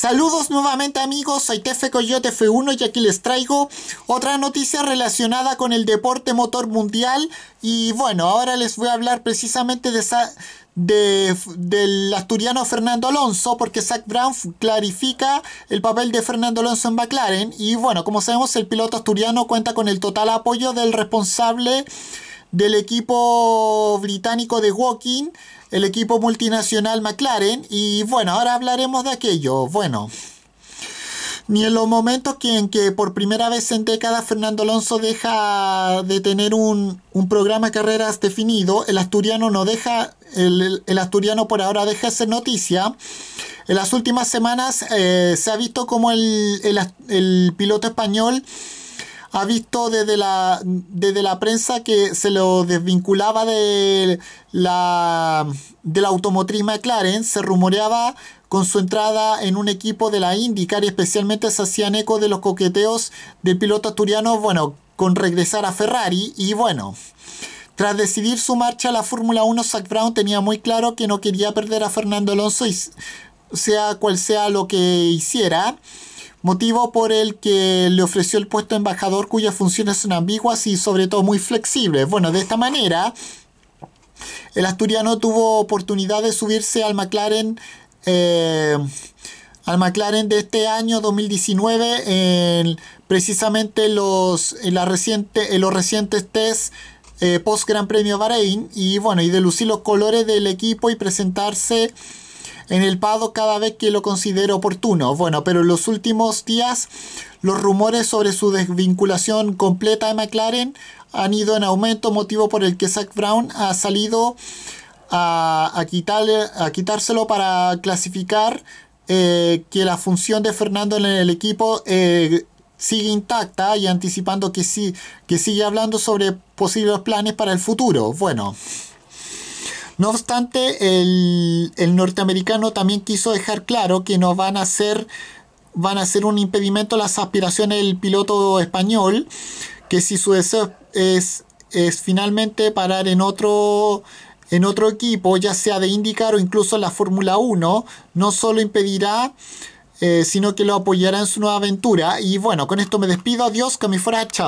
Saludos nuevamente amigos, soy Tefe Coyote F1 y aquí les traigo otra noticia relacionada con el deporte motor mundial y bueno, ahora les voy a hablar precisamente de de, del asturiano Fernando Alonso, porque Zach Brown clarifica el papel de Fernando Alonso en McLaren. Y bueno, como sabemos, el piloto asturiano cuenta con el total apoyo del responsable del equipo británico de Woking el equipo multinacional McLaren y bueno, ahora hablaremos de aquello. Bueno, ni en los momentos que, en que por primera vez en décadas Fernando Alonso deja de tener un, un programa de carreras definido, el asturiano no deja, el, asturiano por ahora deja de noticia. En las últimas semanas eh, se ha visto como el piloto español ha visto desde la, desde la prensa que se lo desvinculaba de la, de la automotriz McLaren, se rumoreaba con su entrada en un equipo de la IndyCar y especialmente se hacían eco de los coqueteos del piloto asturiano, bueno, con regresar a Ferrari y bueno. Tras decidir su marcha a la Fórmula 1, Zach Brown tenía muy claro que no quería perder a Fernando Alonso, y sea cual sea lo que hiciera motivo por el que le ofreció el puesto de embajador cuyas funciones son ambiguas y sobre todo muy flexibles. Bueno, de esta manera, el asturiano tuvo oportunidad de subirse al McLaren. Eh, al McLaren de este año 2019 en precisamente los, en la reciente, los recientes test eh, post Gran Premio Bahrein y bueno y de lucir los colores del equipo y presentarse en el Pado cada vez que lo considere oportuno. Bueno, pero en los últimos días los rumores sobre su desvinculación completa de McLaren han ido en aumento, motivo por el que Zach Brown ha salido a, a quitárselo para clasificar eh, que la función de Fernando en el equipo eh, sigue intacta y anticipando que, sí, que sigue hablando sobre posibles planes para el futuro. Bueno. No obstante, el, norteamericano también quiso dejar claro que no van a ser van a ser un impedimento las aspiraciones del piloto español, que si su deseo es, es finalmente parar en otro, en otro equipo, ya sea de IndyCar o incluso la Fórmula 1, no solo impedirá, eh, sino que lo apoyará en su nueva aventura. Y bueno, con esto me despido, adiós, que me fuera, chao.